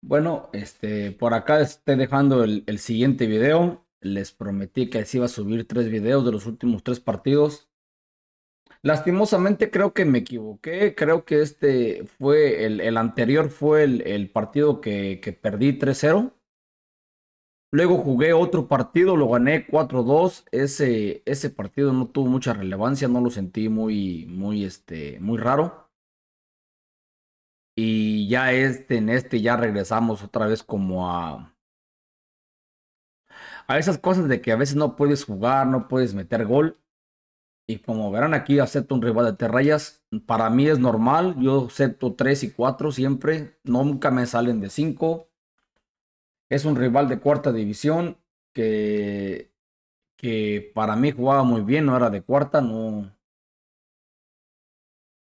Bueno, este, por acá estoy dejando el, siguiente video. Les prometí que les iba a subir tres videos de los últimos tres partidos. Lastimosamente creo que me equivoqué. Creo que este fue el, el anterior, fue el, el partido que, que perdí 3-0. Luego jugué otro partido, lo gané 4-2. Ese, ese partido no tuvo mucha relevancia, no lo sentí muy, muy, este, muy raro. Y ya este, en este ya regresamos otra vez como a, a esas cosas de que a veces no puedes jugar, no puedes meter gol. Y como verán aquí, acepto un rival de Terrayas, Para mí es normal, yo acepto 3 y 4 siempre. Nunca me salen de 5 es un rival de cuarta división que, que para mí jugaba muy bien, no era de cuarta, no,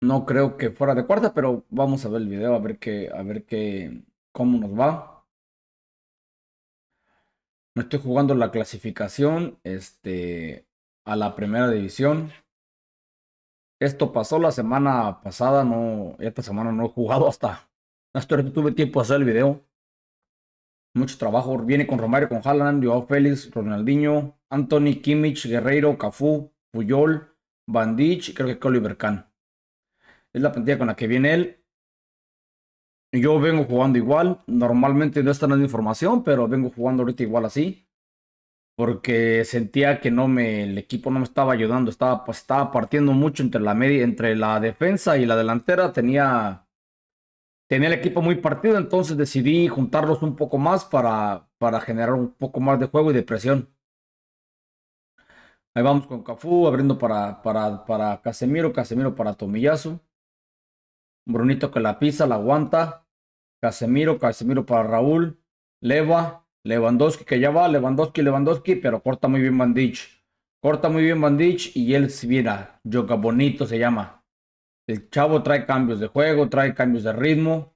no creo que fuera de cuarta, pero vamos a ver el video, a ver qué, a ver qué, cómo nos va. Me estoy jugando la clasificación este, a la primera división. Esto pasó la semana pasada, no, esta semana no he jugado hasta, hasta ahora tuve tiempo de hacer el video mucho trabajo. Viene con Romario, con Haaland, Joao Félix, Ronaldinho, Anthony, Kimmich, Guerreiro, Cafú, Puyol, Bandich creo que Oliver Kahn. Es la plantilla con la que viene él. Yo vengo jugando igual. Normalmente no está dando información, pero vengo jugando ahorita igual así. Porque sentía que no me, el equipo no me estaba ayudando. Estaba, pues, estaba partiendo mucho entre la media, entre la defensa y la delantera. Tenía tenía el equipo muy partido, entonces decidí juntarlos un poco más para, para generar un poco más de juego y de presión. Ahí vamos con Cafú, abriendo para, para, Casemiro, Casemiro para Tomillazo Brunito que la pisa, la aguanta. Casemiro, Casemiro para Raúl. Leva, Lewandowski que ya va, Lewandowski, Lewandowski, pero corta muy bien Bandich. Corta muy bien Bandich y él, se vira. Yoga Bonito se llama el chavo trae cambios de juego, trae cambios de ritmo.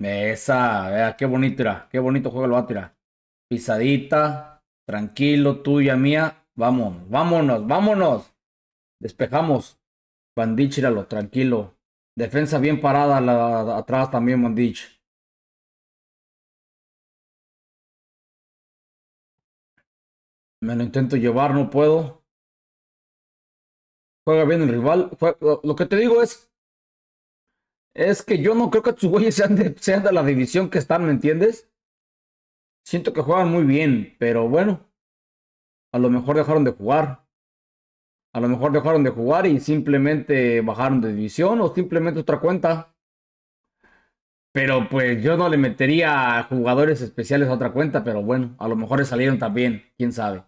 Esa, vea, qué bonito qué bonito juego lo va a tirar. Pisadita, tranquilo, tuya, mía. Vamos, vámonos, vámonos. Despejamos. Bandich, tranquilo. Defensa bien parada la, atrás también, Bandich. Me lo intento llevar, no puedo. Juega bien el rival. lo que te digo es. Es que yo no creo que tus güeyes sean de, sean de la división que están, ¿me entiendes? Siento que juegan muy bien, pero bueno. A lo mejor dejaron de jugar. A lo mejor dejaron de jugar y simplemente bajaron de división o simplemente otra cuenta. Pero pues yo no le metería jugadores especiales a otra cuenta, pero bueno, a lo mejor le salieron también, quién sabe.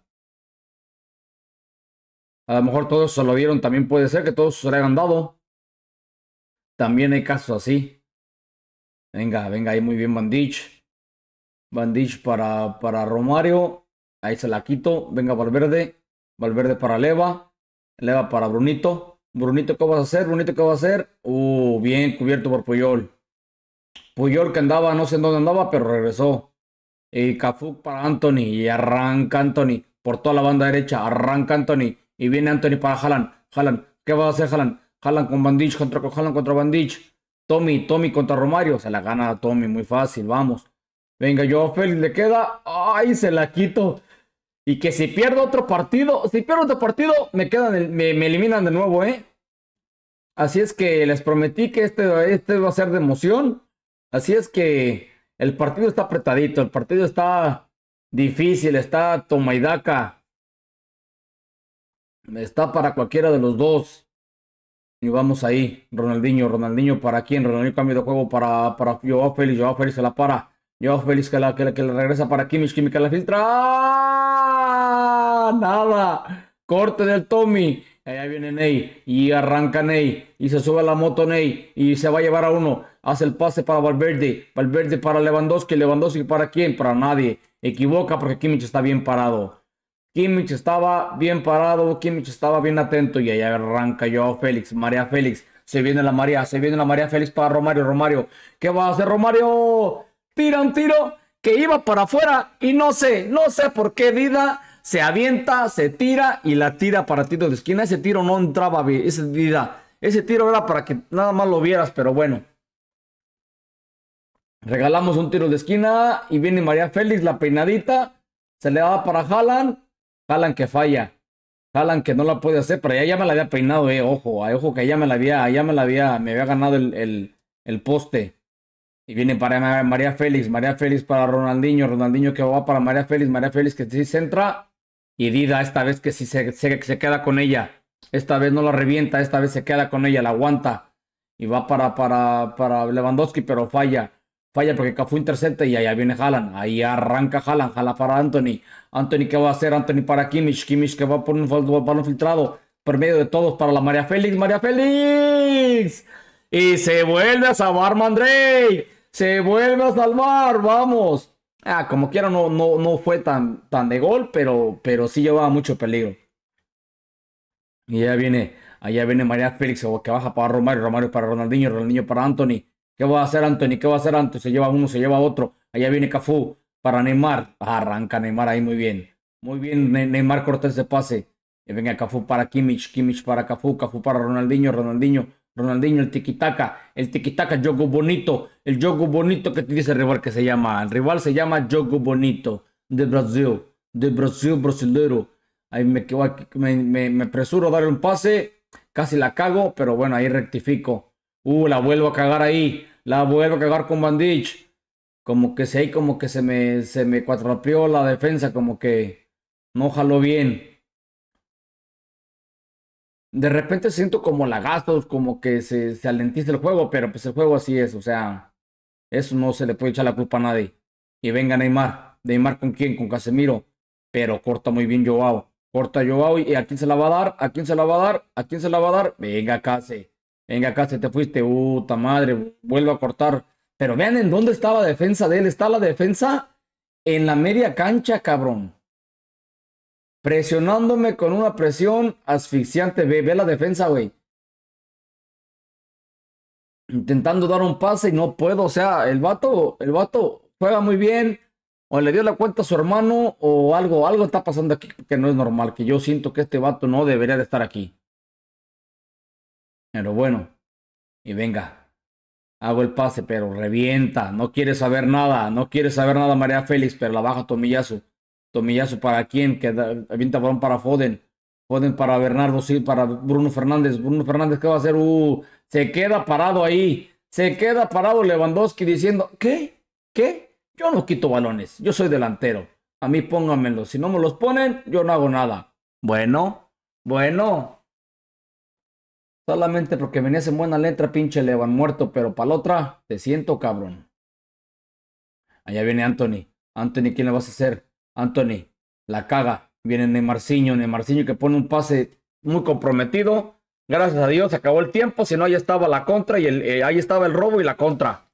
A lo mejor todos se lo vieron. también puede ser que todos se lo hayan dado. También hay casos así. Venga, venga, ahí muy bien Bandich. Bandich para, para Romario. Ahí se la quito. Venga Valverde. Valverde para Leva. Leva para Brunito. Brunito, ¿qué vas a hacer? Brunito, ¿qué vas a hacer? Uh, bien cubierto por Puyol. Puyol que andaba, no sé en dónde andaba, pero regresó. Y Cafu para Anthony. Y arranca Anthony. Por toda la banda derecha. Arranca Anthony. Y viene Anthony para Jalan. Jalan, ¿qué va a hacer Jalan? Jalan con Bandich contra Jalan contra Bandich. Tommy, Tommy contra Romario. Se la gana a Tommy, muy fácil, vamos. Venga, yo le queda. ¡Ay, se la quito! Y que si pierdo otro partido, si pierdo otro partido, me quedan, me, eliminan de nuevo, ¿eh? Así es que les prometí que este, este va a ser de emoción. Así es que el partido está apretadito, el partido está difícil, está tomaidaca. Está para cualquiera de los dos. Y vamos ahí. Ronaldinho, Ronaldinho para quién. Ronaldinho cambia de juego para, para Joao Félix. Joao Félix se la para. Joao Félix que la, que, regresa para Kimmich. Kimmich que la filtra. ¡Ah! Nada. Corte del Tommy. Allá viene Ney y arranca Ney y se sube a la moto Ney y se va a llevar a uno. Hace el pase para Valverde, Valverde para Lewandowski, Lewandowski para quién, para nadie. Equivoca porque Kimmich está bien parado. Kimmich estaba bien parado, Kimmich estaba bien atento y ahí arranca yo Félix, María Félix. Se viene la María, se viene la María Félix para Romario, Romario. ¿Qué va a hacer Romario? Tira un tiro que iba para afuera y no sé, no sé por qué Dida se avienta, se tira y la tira para tiro de esquina. Ese tiro no entraba bien, ese Dida. Ese tiro era para que nada más lo vieras, pero bueno. Regalamos un tiro de esquina y viene María Félix, la peinadita. Se le da para Jalan. Jalan que falla. Jalan que no la puede hacer, pero ya, ya me la había peinado, eh, ojo, ah, ojo que ya me la había, ya me la había, me había ganado el, el, poste. Y viene para María Félix, María Félix para Ronaldinho, Ronaldinho que va para María Félix, María Félix que sí se entra. Y Dida esta vez que sí se, se, se, queda con ella. Esta vez no la revienta, esta vez se queda con ella, la aguanta. Y va para, para, para Lewandowski, pero falla falla porque fue intercepta y allá viene jalan Ahí arranca jalan jala para Anthony. Anthony, ¿qué va a hacer? Anthony para Kimmich. Kimmich que va a poner un balón filtrado por medio de todos para la María Félix. María Félix. Y se vuelve a salvar Mandrey. Se vuelve a salvar. Vamos. Ah, como quiera, no, no, no fue tan, tan de gol, pero, pero sí llevaba mucho peligro. Y ya viene, allá viene María Félix, que baja para Romario, Romario para Ronaldinho, Ronaldinho para Anthony. ¿Qué va a hacer Anthony? ¿Qué va a hacer Anthony? Se lleva uno, se lleva otro. Allá viene Cafú para Neymar. Arranca Neymar ahí muy bien. Muy bien, Neymar corta ese pase. Y eh, Venga Cafú para Kimmich, Kimmich para Cafú, Cafú para Ronaldinho, Ronaldinho, Ronaldinho, el tiquitaca, el tiquitaca, Jogo bonito, el Jogo bonito que te dice el rival que se llama. El rival se llama Jogo bonito, de Brasil, de Brasil, brasilero. Ahí me, me, me, me apresuro a darle un pase, casi la cago, pero bueno, ahí rectifico. Uh, la vuelvo a cagar ahí. La vuelvo a cagar con Bandich. Como que se, como que se me, se me la defensa, como que no jaló bien. De repente siento como lagazos, como que se, se alentiza el juego, pero pues el juego así es, o sea, eso no se le puede echar la culpa a nadie. Y venga Neymar. Neymar con quién? Con Casemiro. Pero corta muy bien Joao. Corta Joao y a quién se la va a dar, a quién se la va a dar, a quién se la va a dar. Venga, Case. Venga, acá se te fuiste, puta madre, vuelvo a cortar. Pero vean en dónde está la defensa de él. Está la defensa en la media cancha, cabrón. Presionándome con una presión asfixiante. Ve, ve la defensa, güey. Intentando dar un pase y no puedo. O sea, el vato, el vato juega muy bien. O le dio la cuenta a su hermano o algo, algo está pasando aquí que no es normal. Que yo siento que este vato no debería de estar aquí. Pero bueno, y venga, hago el pase, pero revienta, no quiere saber nada, no quiere saber nada María Félix, pero la baja Tomillazo. Tomillazo para quién, que avienta balón para Foden. Foden para Bernardo sí, para Bruno Fernández. Bruno Fernández, ¿qué va a hacer? Uh, se queda parado ahí. Se queda parado Lewandowski diciendo, ¿qué? ¿Qué? Yo no quito balones, yo soy delantero. A mí pónganmelo. Si no me los ponen, yo no hago nada. Bueno, bueno, Solamente porque venía en buena letra, pinche Levan muerto, pero para la otra, te siento, cabrón. Allá viene Anthony. Anthony, ¿quién le vas a hacer? Anthony, la caga. Viene Neymarciño, Neymarciño que pone un pase muy comprometido. Gracias a Dios, acabó el tiempo. Si no, ahí estaba la contra y el, eh, ahí estaba el robo y la contra.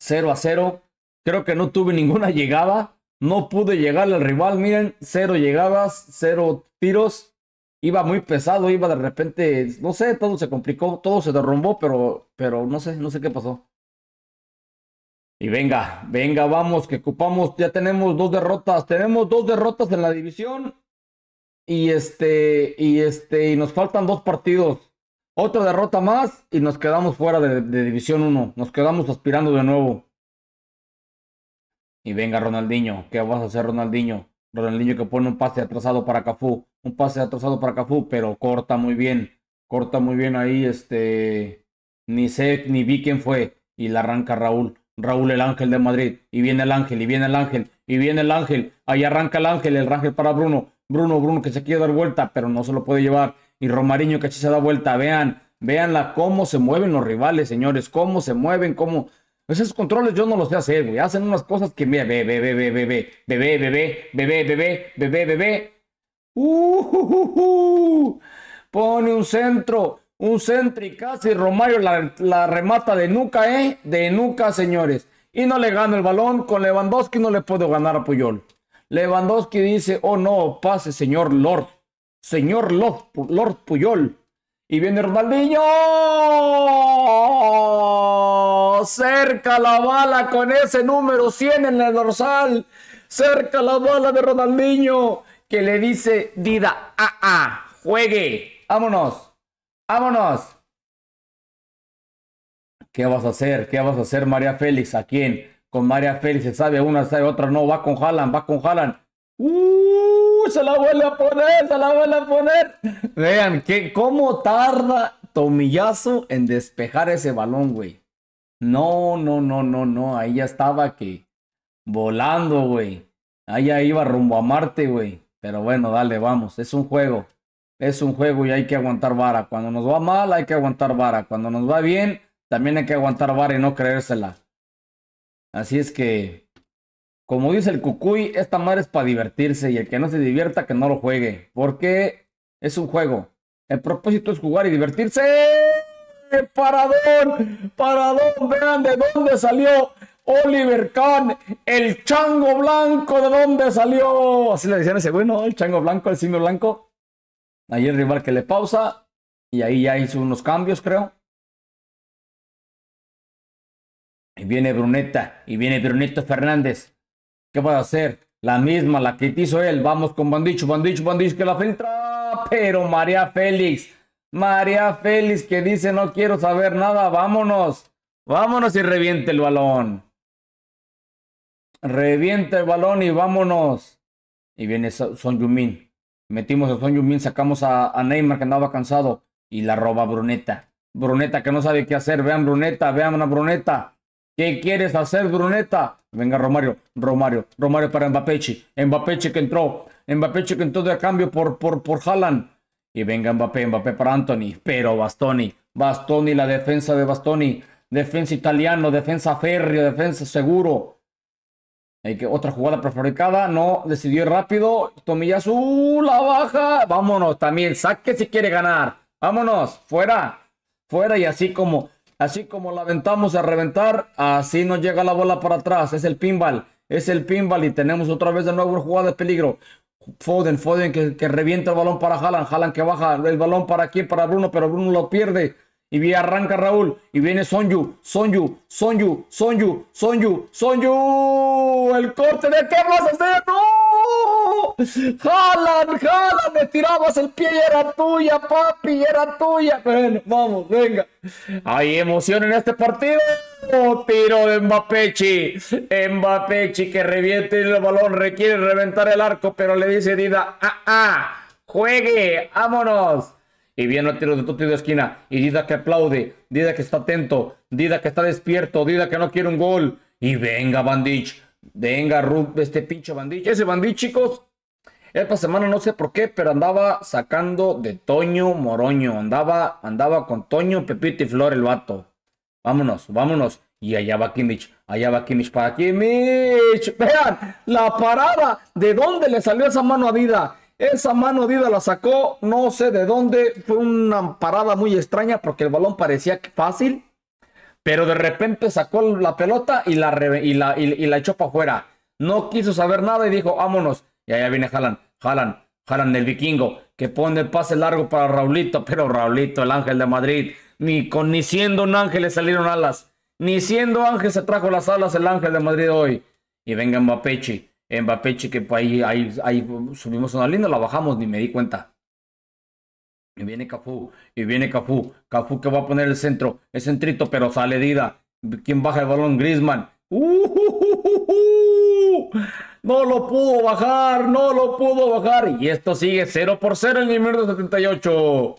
0 a 0. Creo que no tuve ninguna llegada. No pude llegar al rival. Miren, cero llegadas, cero tiros iba muy pesado, iba de repente, no sé, todo se complicó, todo se derrumbó, pero, pero no sé, no sé qué pasó. Y venga, venga, vamos, que ocupamos, ya tenemos dos derrotas, tenemos dos derrotas en la división. Y este, y este, y nos faltan dos partidos. Otra derrota más y nos quedamos fuera de, de División 1. Nos quedamos aspirando de nuevo. Y venga, Ronaldinho, ¿qué vas a hacer, Ronaldinho? Ronaldinho que pone un pase atrasado para Cafú, un pase atrasado para Cafú, pero corta muy bien, corta muy bien ahí, este, ni sé ni vi quién fue, y la arranca Raúl, Raúl el Ángel de Madrid, y viene el Ángel, y viene el Ángel, y viene el Ángel, ahí arranca el Ángel, el Ángel para Bruno, Bruno, Bruno que se quiere dar vuelta, pero no se lo puede llevar, y Romariño que así se da vuelta, vean, veanla cómo se mueven los rivales, señores, cómo se mueven, cómo esos controles yo no los sé hacer, güey. Hacen unas cosas que bebé, bebé, bebé, bebé, bebé, bebé, bebé, bebé, bebé, Pone un centro, un centro y casi Romario la, remata de nuca, ¿eh? De nuca, señores. Y no le gano el balón. Con Lewandowski no le puedo ganar a Puyol. Lewandowski dice, oh no, pase, señor Lord. Señor Lord, Lord Puyol. Y viene Ronaldinho cerca la bala con ese número 100 en el dorsal, cerca la bala de Ronaldinho, que le dice Dida, ah, ah, juegue, vámonos, vámonos. ¿Qué vas a hacer? ¿Qué vas a hacer, María Félix? ¿A quién? Con María Félix se sabe una, sabe otra, no, va con Jalan, va con Jalan. ¡Uh! Se la vuelve a poner, se la vuelve a poner. Vean, cómo tarda Tomillazo en despejar ese balón, güey. No, no, no, no, no. Ahí ya estaba que volando, güey. Ahí ya iba rumbo a Marte, güey. Pero bueno, dale, vamos. Es un juego. Es un juego y hay que aguantar vara. Cuando nos va mal, hay que aguantar vara. Cuando nos va bien, también hay que aguantar vara y no creérsela. Así es que, como dice el cucuy, esta madre es para divertirse y el que no se divierta, que no lo juegue. Porque es un juego. El propósito es jugar y divertirse. Parador, paradón, vean de dónde salió Oliver Kahn, el chango blanco, de dónde salió, así le decían ese bueno, el chango blanco, el signo blanco. Ahí el rival que le pausa y ahí ya hizo unos cambios, creo. Y viene Bruneta, y viene Brunito Fernández. ¿Qué va a hacer? La misma, la que hizo él. Vamos con Bandicho, Bandicho, Bandicho que la filtra. Pero María Félix María Félix que dice no quiero saber nada, vámonos, vámonos y reviente el balón. reviente el balón y vámonos. Y viene Son Yumin. Metimos a Son Yumin, sacamos a, Neymar que andaba cansado y la roba Bruneta. Bruneta que no sabe qué hacer. Vean Bruneta, vean a Bruneta. ¿Qué quieres hacer, Bruneta? Venga, Romario, Romario, Romario para Mbapeche. Mbapeche que entró, Mbapeche que entró de a cambio por, por, por Haaland. Y venga Mbappé, Mbappé para Anthony, pero Bastoni, Bastoni, la defensa de Bastoni, defensa italiano, defensa férrea, defensa seguro. Hay que otra jugada prefabricada, no decidió rápido. Azul, uh, la baja. Vámonos también, saque si quiere ganar. Vámonos, fuera, fuera y así como así como la aventamos a reventar, así nos llega la bola para atrás. Es el pinball, es el pinball y tenemos otra vez de nuevo el jugada de peligro. Foden, Foden que, revienta el balón para Haaland, Haaland que baja el balón para quién, para Bruno, pero Bruno lo pierde. Y bien arranca Raúl. Y viene Sonju, Sonju, Sonju, Sonju, Sonju, Sonju. El corte de qué vas hacer. ¡No! ¡Jalan, jalan! Me tirabas el pie y era tuya, papi, era tuya. Bueno, vamos, venga. Hay emoción en este partido. Oh, tiro de Mbapechi. Mbapechi que reviente el balón. Requiere reventar el arco, pero le dice Dida, ah, ah, juegue, vámonos. Y viene el tiro de Tuti de esquina. Y Dida que aplaude. Dida que está atento. Dida que está despierto. Dida que no quiere un gol. Y venga, Bandich. Venga, Ruth, este pinche Bandich. Ese Bandich, chicos, esta semana no sé por qué, pero andaba sacando de Toño Moroño. Andaba, andaba con Toño, Pepito y Flor el vato vámonos, vámonos. Y allá va Kimmich, allá va Kimmich para Kimmich. Vean la parada. ¿De dónde le salió esa mano a Dida? Esa mano Dida la sacó, no sé de dónde. Fue una parada muy extraña porque el balón parecía fácil. Pero de repente sacó la pelota y la, y la, echó para afuera. No quiso saber nada y dijo, vámonos. Y allá viene Jalan, Jalan, Jalan el vikingo, que pone el pase largo para Raulito. Pero Raulito, el ángel de Madrid, ni, con, ni siendo un ángel le salieron alas. Ni siendo ángel se trajo las alas el ángel de Madrid hoy. Y venga Mbapechi. Mbapechi que ahí, ahí, ahí subimos una linda, la bajamos, ni me di cuenta. Y viene Cafú, y viene Cafú. Cafú que va a poner el centro. Es centrito, pero sale Dida. ¿Quién baja el balón? Grisman. ¡Uh! no lo pudo bajar, no lo pudo bajar. Y esto sigue 0 por 0 en el minuto 78.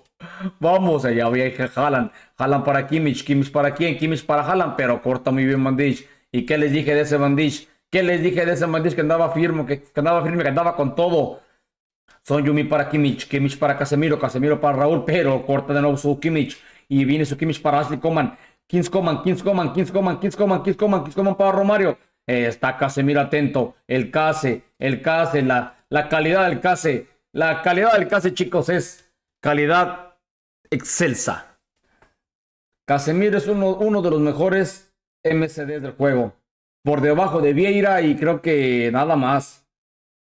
Vamos allá, voy que jalan. Jalan para Kimmich, Kimmich para quién, Kimmich para Jalan, pero corta muy bien Mandich. ¿Y qué les dije de ese Mandich? ¿Qué les dije de ese Mandich que andaba firme, que, andaba firme, que andaba con todo? Son Yumi para Kimmich, Kimmich para Casemiro, Casemiro para Raúl, pero corta de nuevo su Kimmich. Y viene su Kimmich para Ashley Coman. Kings Coman, Kings Coman, Kings Coman, Kings Coman, Kings Coman, Kings Coman para Romario. Eh, está Casemiro atento. El Case, el Case, la, la calidad del Case. La calidad del Case, chicos, es calidad excelsa. Casemiro es uno, de los mejores MCDs del juego. Por debajo de Vieira y creo que nada más.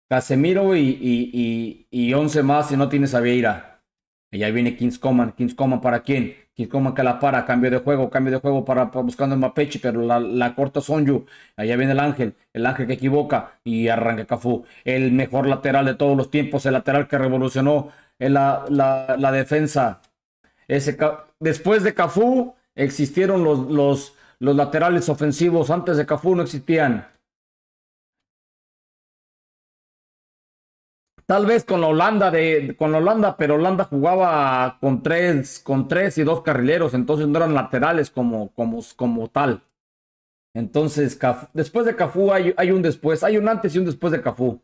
Casemiro y, y, 11 más si no tienes a Vieira. Y ahí viene Kings Kinscoman para quién? Kings que la para. Cambio de juego, cambio de juego para, buscando el Mapeche, pero la, corta Sonju. Allá viene el Ángel. El Ángel que equivoca y arranca Cafú. El mejor lateral de todos los tiempos. El lateral que revolucionó eh, la defensa después de Cafú existieron los, los, los laterales ofensivos, antes de Cafú no existían. Tal vez con la Holanda de, con Holanda, pero Holanda jugaba con tres, con y dos carrileros, entonces no eran laterales como, como, como tal. Entonces, después de Cafú hay, hay, un después, hay un antes y un después de Cafú.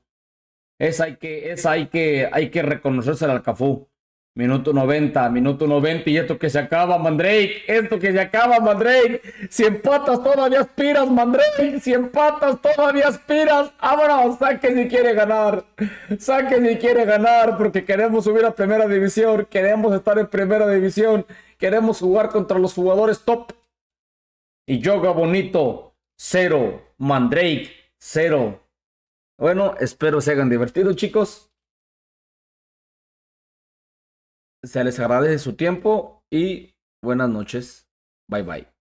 Es hay que, es hay que, hay que reconocérsela al Cafú. Minuto 90, minuto 90 y esto que se acaba, Mandrake, esto que se acaba, Mandrake. Si empatas todavía aspiras, Mandrake. Si empatas todavía aspiras. Vámonos, saque si quiere ganar. Saque ni quiere ganar porque queremos subir a primera división. Queremos estar en primera división. Queremos jugar contra los jugadores top. Y yoga bonito, cero. Mandrake, cero. Bueno, espero se hagan divertido, chicos. Se les agradece su tiempo y buenas noches. Bye bye.